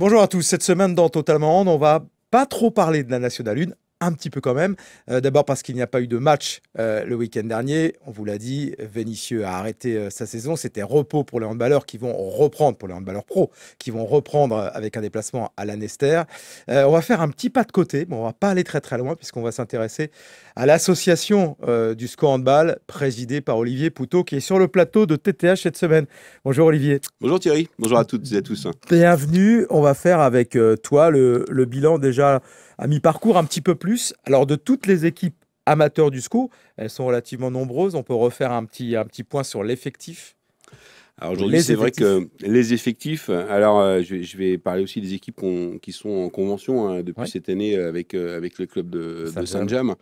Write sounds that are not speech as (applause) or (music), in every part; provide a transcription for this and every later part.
Bonjour à tous. Cette semaine dans Totalement On, on va pas trop parler de la Nationale Lune, un petit peu quand même. Euh, d'abord parce qu'il n'y a pas eu de match euh, le week-end dernier. On vous l'a dit, Vénitieux a arrêté euh, sa saison. C'était repos pour les handballeurs qui vont reprendre, pour les handballeurs pro, qui vont reprendre avec un déplacement à l'Anester. on va faire un petit pas de côté, mais on va pas aller très très loin puisqu'on va s'intéresser à l'association du score Handball présidée par Olivier Poutot qui est sur le plateau de TTH cette semaine. Bonjour Olivier. Bonjour Thierry. Bonjour à toutes et à tous. Bienvenue. On va faire avec toi le bilan déjà a mi-parcours un petit peu plus. Alors de toutes les équipes amateurs du SCO, elles sont relativement nombreuses. On peut refaire un petit, un petit point sur l'effectif. Alors aujourd'hui, c'est vrai que les effectifs. Alors, euh, je, vais parler aussi des équipes qui sont en convention hein, depuis cette année euh, avec, euh, avec le club de, Saint-Jam.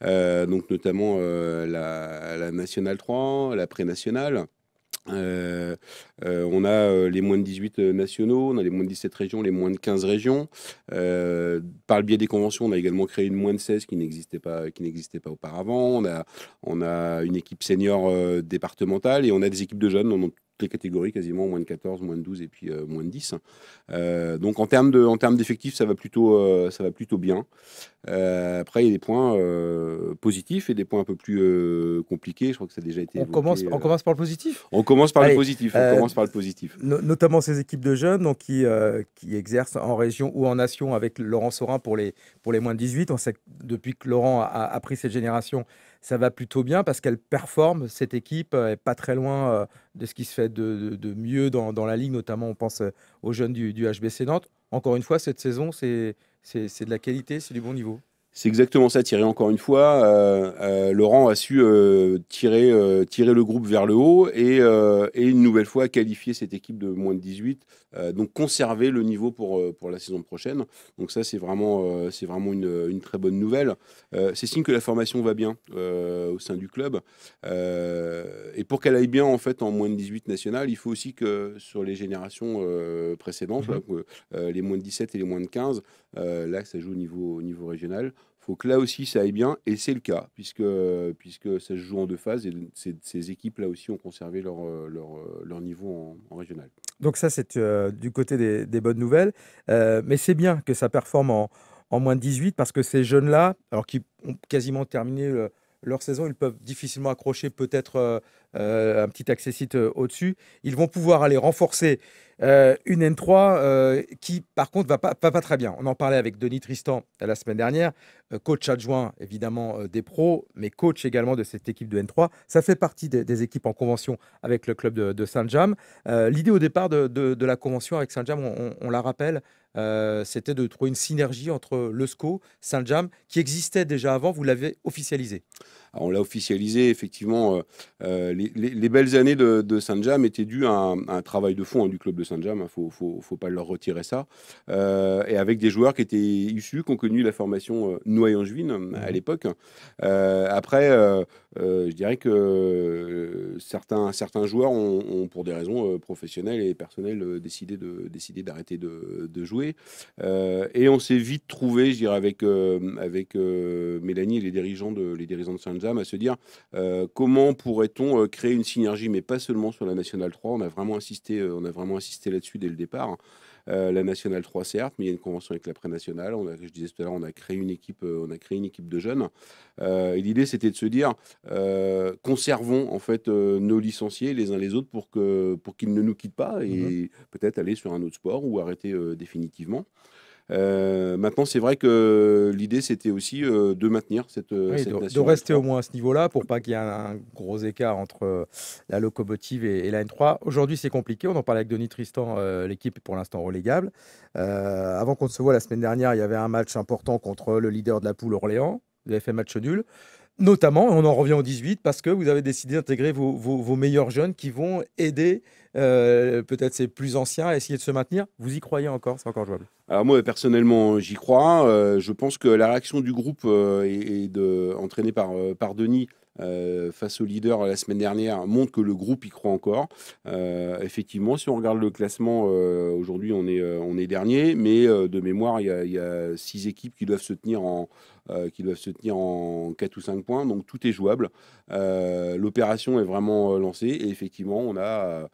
donc, notamment la, la, Nationale 3, la Pré-Nationale. Euh, euh, on a euh, les moins de 18 nationaux, on a les moins de 17 régions, les moins de 15 régions. par le biais des conventions, on a également créé une moins de 16 qui n'existait pas, qui n'existait pas auparavant. On a, on a une équipe senior départementale et on a des équipes de jeunes catégories quasiment, moins de 14, moins de 12 et puis euh, moins de 10. Euh, donc en termes, de, en termes d'effectifs, ça va plutôt, euh, ça va plutôt bien. après, il y a des points positifs et des points un peu plus compliqués. Je crois que ça a déjà été. On, commence, on commence par le positif On commence par le positif. On commence par le positif. notamment ces équipes de jeunes donc, qui, qui exercent en région ou en nation avec Laurent Saurin pour les, pour les moins de 18. On sait depuis que Laurent a pris cette génération, ça va plutôt bien parce qu'elle performe, cette équipe est euh, pas très loin euh, de ce qui se fait de, mieux dans, la ligue, notamment on pense euh, aux jeunes du, du HBC Nantes. Encore une fois, cette saison, c'est de la qualité, c'est du bon niveau. C'est exactement ça, Thierry. Encore une fois, euh, euh, Laurent a su euh, tirer, tirer le groupe vers le haut et, une nouvelle fois qualifier cette équipe de moins de 18, donc conserver le niveau pour, pour la saison prochaine. Donc ça, c'est vraiment, vraiment une, très bonne nouvelle. c'est signe que la formation va bien au sein du club. et pour qu'elle aille bien en fait en moins de 18 national, il faut aussi que sur les générations précédentes, mhm. les moins de 17 et les moins de 15, là, ça joue au niveau, au niveau régional faut que là aussi ça aille bien, et c'est le cas, puisque, puisque ça se joue en deux phases, et ces, équipes-là aussi ont conservé leur, euh, euh, leur, niveau en, régional. Donc ça, c'est euh, du côté des, bonnes nouvelles, mais c'est bien que ça performe en, moins de 18, parce que ces jeunes-là, alors qu'ils ont quasiment terminé... leur saison, ils peuvent difficilement accrocher peut-être euh, un petit accessite euh, au-dessus. Ils vont pouvoir aller renforcer euh, une N3 qui, par contre, va pas, très bien. On en parlait avec Denis Tristan la semaine dernière, coach adjoint évidemment des pros, mais coach également de cette équipe de N3. Ça fait partie des, équipes en convention avec le club de, Saint-Jam. L'idée au départ de, de, la convention avec Saint-Jam, on, la rappelle, c'était de trouver une synergie entre le SCO, Saint-Jam, qui existait déjà avant, vous l'avez officialisé. on l'a officialisé effectivement les, belles années de, Saint-Jam étaient dues à un, travail de fond hein, du club de Saint-Jam, il hein, ne faut, pas leur retirer ça, euh, et avec des joueurs qui étaient issus, qui ont connu la formation euh, noy euh, à mhm. l'époque. Euh, après, je dirais que certains, joueurs ont, pour des raisons professionnelles et personnelles, décidé de d'arrêter de, jouer, et on s'est vite trouvé, je dirais, avec, Mélanie et les dirigeants de, de Saint-Jam à se dire comment pourrait-on créer une synergie, mais pas seulement sur la Nationale 3. On a vraiment insisté, euh, on a vraiment insisté là-dessus dès le départ. Hein. Euh, la nationale 3 certes, mais il y a une convention avec la pré-nationale. On a, je disais tout à l'heure, on a créé une équipe, euh, on a créé une équipe de jeunes. et l'idée, c'était de se dire, conservons en fait nos licenciés les uns les autres pour que pour qu'ils ne nous quittent pas et mmh peut-être aller sur un autre sport ou arrêter définitivement. Euh, maintenant, c'est vrai que l'idée, c'était aussi euh, de maintenir cette, euh, de, nation, de, rester au moins à ce niveau-là pour pas qu'il y ait un, gros écart entre la locomotive et, la N3. Aujourd'hui, c'est compliqué. On en parlait avec Denis Tristan. L'équipe est pour l'instant relégable. avant qu'on se voit la semaine dernière, il y avait un match important contre le leader de la poule Orléans. Vous avez fait match nul. Notamment, on en revient au 18, parce que vous avez décidé d'intégrer vos, vos, meilleurs jeunes qui vont aider euh, peut-être ces plus anciens à essayer de se maintenir. Vous y croyez encore C'est encore jouable Alors moi, personnellement, j'y crois. Euh, je pense que la réaction du groupe euh, est de, entraînée par, par Denis euh, face au leader la semaine dernière montre que le groupe y croit encore. Euh, effectivement, si on regarde le classement, euh, aujourd'hui on est, on est dernier, mais de mémoire, il y, a, six équipes qui doivent se tenir en, qui doivent se tenir en 4 ou 5 points. Donc tout est jouable. L'opération est vraiment lancée et effectivement, on a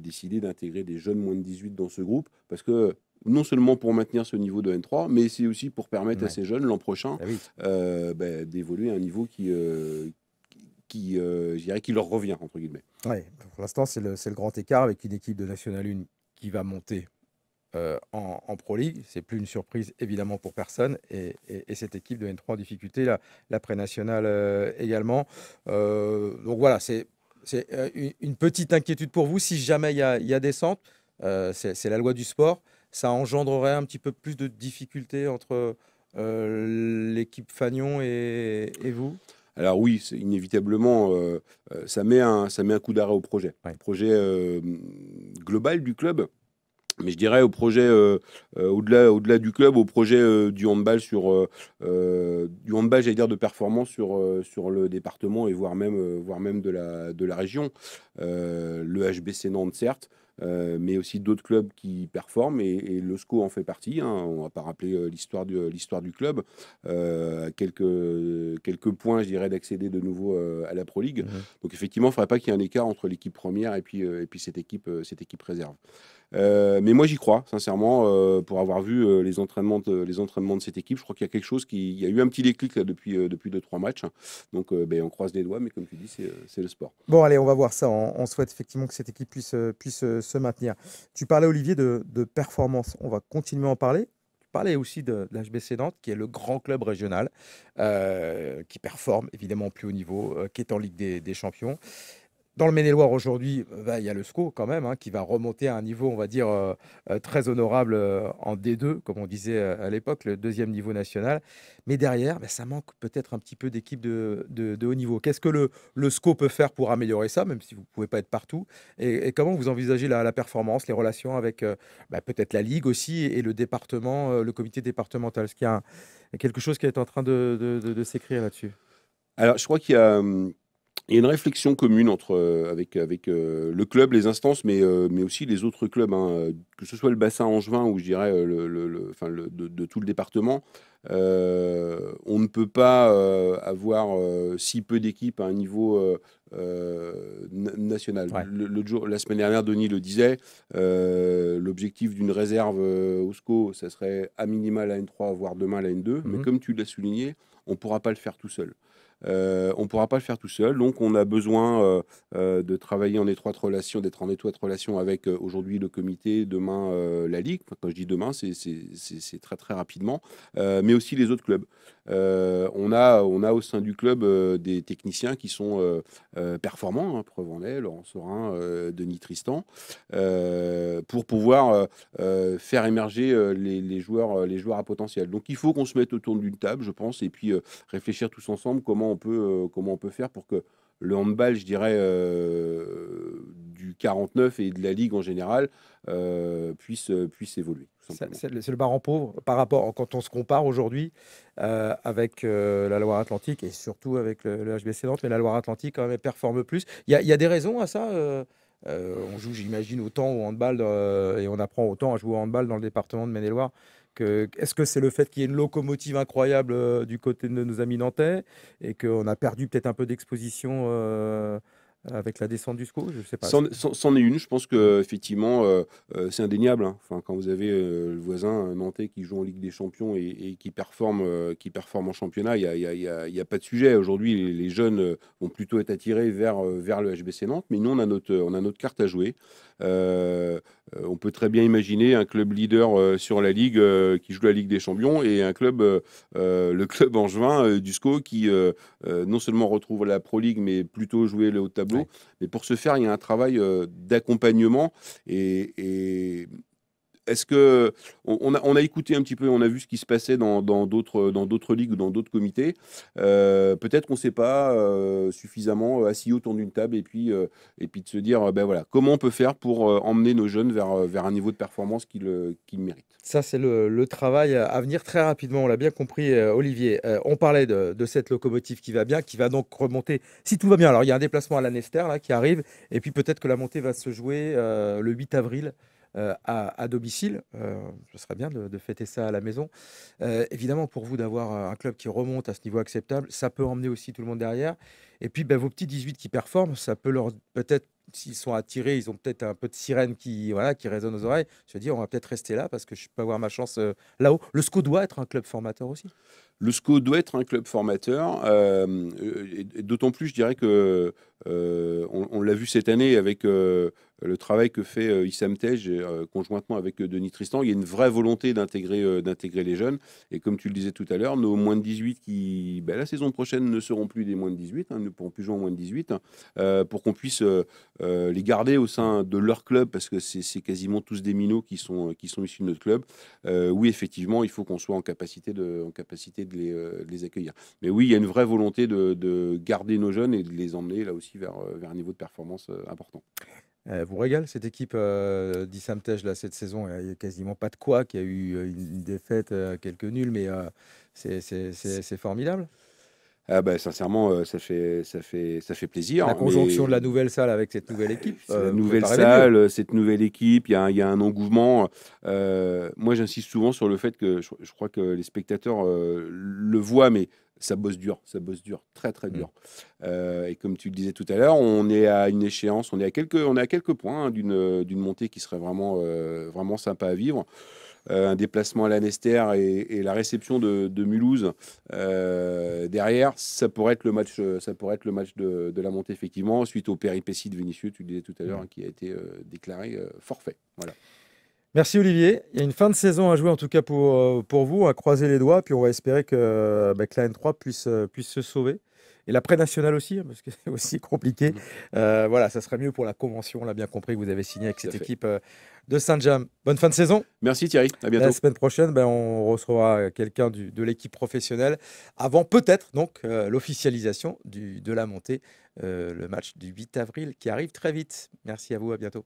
décidé d'intégrer des jeunes moins de 18 dans ce groupe parce que non seulement pour maintenir ce niveau de N3, mais c'est aussi pour permettre à ces jeunes l'an prochain ah ben, d'évoluer à un niveau qui, qui, euh, je dirais, qui leur revient, entre guillemets. Ouais, pour l'instant, c'est le, grand écart avec une équipe de National 1 qui va monter euh, en, Pro League. C'est plus une surprise, évidemment, pour personne. Et, cette équipe de N3 en difficulté, l'après-nationale euh, également. donc voilà, c'est une petite inquiétude pour vous. Si jamais il y a, descente, c'est la loi du sport. Ça engendrerait un petit peu plus de difficultés entre l'équipe Fagnon et, et vous alors oui, inévitablement, euh, euh, ça, met un, ça met un coup d'arrêt au projet. Projet euh, global du club, mais je dirais au projet au-delà au-delà du club au projet du handball sur du handball j'allais dire de performance sur sur le département et voire même voire même de la de la région le HBC Nantes certes euh, mais aussi d'autres clubs qui performent et, le l'OSCO en fait partie. Hein. On ne va pas rappeler euh, l'histoire du, euh, l'histoire du club. quelques, quelques points, je dirais, d'accéder de nouveau à la Pro League. Mhm. Donc effectivement, il ne faudrait pas qu'il y ait un écart entre l'équipe première et puis, et puis cette, équipe, cette équipe réserve. mais moi j'y crois, sincèrement, pour avoir vu les, entraînements de, les entraînements de cette équipe. Je crois qu'il y a quelque chose qui. Il y a eu un petit déclic là, depuis 2-3 matchs. Donc ben, on croise les doigts, mais comme tu dis, c'est, c'est le sport. Bon, allez, on va voir ça. On, on souhaite effectivement que cette équipe puisse, puisse se maintenir. Tu parlais, Olivier, de, performance. On va continuer à en parler Tu parlais aussi de, de l'HBC Nantes, qui est le grand club régional, euh, qui performe évidemment au plus haut niveau, euh, qui est en Ligue des Champions. Dans le Maine-et-Loire aujourd'hui, euh, bah, il y a le SCO quand même, hein, qui va remonter à un niveau, on va dire, euh, euh, très honorable en D2, comme on disait à l'époque, le deuxième niveau national. Mais derrière, bah, ça manque peut-être un petit peu d'équipes de, haut niveau. Qu'est-ce que le, SCO peut faire pour améliorer ça, même si vous ne pouvez pas être partout et, comment vous envisagez la, performance, les relations avec bah, peut-être la Ligue aussi et le département, le comité départemental Est-ce qu'il y a quelque chose qui est en train de, de s'écrire là-dessus Alors, je crois qu'il y a hum, il y a une réflexion commune entre, euh, avec, avec euh, le club, les instances, mais, euh, mais aussi les autres clubs, hein. que ce soit le bassin angevin ou je dirais le, de, tout le département. on ne peut pas avoir si peu d'équipes à un niveau national. la semaine dernière, Denis le disait, l'objectif d'une réserve au SCO, ça serait à minima la N3, voire demain la N2. Mais mm-hmm. comme tu l'as souligné, on ne pourra pas le faire tout seul. Euh, on ne pourra pas le faire tout seul. Donc, on a besoin euh, euh, de travailler en étroite relation, d'être en étroite relation avec aujourd'hui le comité, demain la Ligue. Quand je dis demain, c'est très très rapidement, mais aussi les autres clubs. on, a, on a au sein du club des techniciens qui sont performants, hein, preuve en est, Laurent Sorin, Denis Tristan, pour pouvoir faire émerger les, joueurs, les joueurs à potentiel. Donc, il faut qu'on se mette autour d'une table, je pense, et puis réfléchir tous ensemble comment on peut, euh, comment on peut faire pour que le handball, je dirais, euh, du 49 et de la Ligue en général euh, puisse, puisse évoluer. C'est le en pauvre par rapport, quand on se compare aujourd'hui avec la Loire-Atlantique et surtout avec le, HBC Nantes, mais la Loire-Atlantique quand même elle performe plus. Il y, y, a des raisons à ça On joue, j'imagine, autant au handball et on apprend autant à jouer au handball dans le département de Maine-et-Loire est-ce que c'est le fait qu'il y ait une locomotive incroyable euh, du côté de nos amis nantais et qu'on a perdu peut-être un peu d'exposition euh, avec la descente du SCO, je sais pas. C'en est une. Je pense que effectivement, euh, c'est indéniable. Hein. Enfin, quand vous avez le voisin nantais qui joue en Ligue des Champions et, qui performe, qui performe en championnat, il n'y a, pas de sujet. Aujourd'hui, les, jeunes vont plutôt être attirés vers le HBC Nantes. Mais nous, on a notre carte à jouer. Euh, on peut très bien imaginer un club leader euh, sur la Ligue euh, qui joue la Ligue des Champions et un club, le club angevin du SCO qui non seulement retrouve la Pro Ligue mais plutôt jouer le haut tableau. Mais pour ce faire, il y a un travail d'accompagnement et, est-ce que on a, écouté un petit peu, on a vu ce qui se passait dans, d'autres, ligues ou dans d'autres comités. Euh, peut-être qu'on ne s'est pas euh, suffisamment euh, assis autour d'une table et puis, et de se dire, ben voilà, comment on peut faire pour emmener nos jeunes vers, un niveau de performance qu'ils méritent. Ça, c'est le, travail à venir très rapidement. On l'a bien compris, Olivier. on parlait de, cette locomotive qui va bien, qui va donc remonter. Si tout va bien, alors il y a un déplacement à la Nester qui arrive, et puis peut-être que la montée va se jouer le 8 avril. Euh, à, domicile. Euh, ce serait bien de, fêter ça à la maison. Euh, évidemment, pour vous d'avoir un club qui remonte à ce niveau acceptable, ça peut emmener aussi tout le monde derrière. Et puis, bah, vos petits 18 qui performent, ça peut leur peut-être s'ils sont attirés, ils ont peut-être un peu de sirène qui, voilà, qui résonne aux oreilles. Je dis, on va peut-être rester là parce que je peux avoir ma chance euh, là-haut. Le SCO doit être un club formateur aussi. Le SCO doit être un club formateur, euh, euh, d'autant plus, je dirais que on, l'a vu cette année avec le travail que fait Issam Tej conjointement avec Denis Tristan. Il y a une vraie volonté d'intégrer les jeunes. Et comme tu le disais tout à l'heure, nos moins de 18 qui, ben, la saison prochaine, ne seront plus des moins de 18, nous hein, ne pourront plus jouer en moins de 18, pour qu'on puisse euh, les garder au sein de leur club, parce que c'est quasiment tous des minots qui sont, euh, qui sont issus de notre club, euh, oui, effectivement, il faut qu'on soit en capacité, de, en capacité de les, accueillir. Mais oui, il y a une vraie volonté de, garder nos jeunes et de les emmener là aussi vers, un niveau de performance important. vous régalez cette équipe euh, d'Issamtej là cette saison. Il n'y a quasiment pas de quoi. qu'il y a eu une défaite, quelques nuls, mais c'est formidable. Ah bah, sincèrement, euh, ça fait, ça, fait, ça fait plaisir. La hein, conjonction de la nouvelle salle avec cette nouvelle équipe. Euh, nouvelle salle, cette nouvelle équipe, il y a, y a, un engouement. Euh, moi, j'insiste souvent sur le fait que je, crois que les spectateurs le voient, mais ça bosse dur, ça bosse dur, très très mm. dur. et comme tu le disais tout à l'heure, on est à une échéance, on est à quelques, on est à quelques points hein, d'une montée qui serait vraiment, vraiment sympa à vivre. Euh, un déplacement à l'Anester et, la réception de, Mulhouse euh, derrière, ça pourrait être le match, euh, ça pourrait être le match de, la montée, effectivement, suite aux péripéties de Vinicius, tu le disais tout à l'heure, mm. hein, qui a été déclaré forfait. Voilà. Merci Olivier. Il y a une fin de saison à jouer en tout cas pour, pour vous, à croiser les doigts, puis on va espérer que, bah, que la N3 puisse, puisse se sauver et l'après nationale aussi, hein, parce que c'est (laughs) aussi compliqué. Mm. Euh, voilà, ça serait mieux pour la convention. On l'a bien compris que vous avez signé avec cette équipe euh, de saint jean Bonne fin de saison. Merci Thierry. À bientôt. La semaine prochaine, ben, on recevra euh, quelqu'un de l'équipe professionnelle avant peut-être donc l'officialisation de la montée, le match du 8 avril qui arrive très vite. Merci à vous. À bientôt.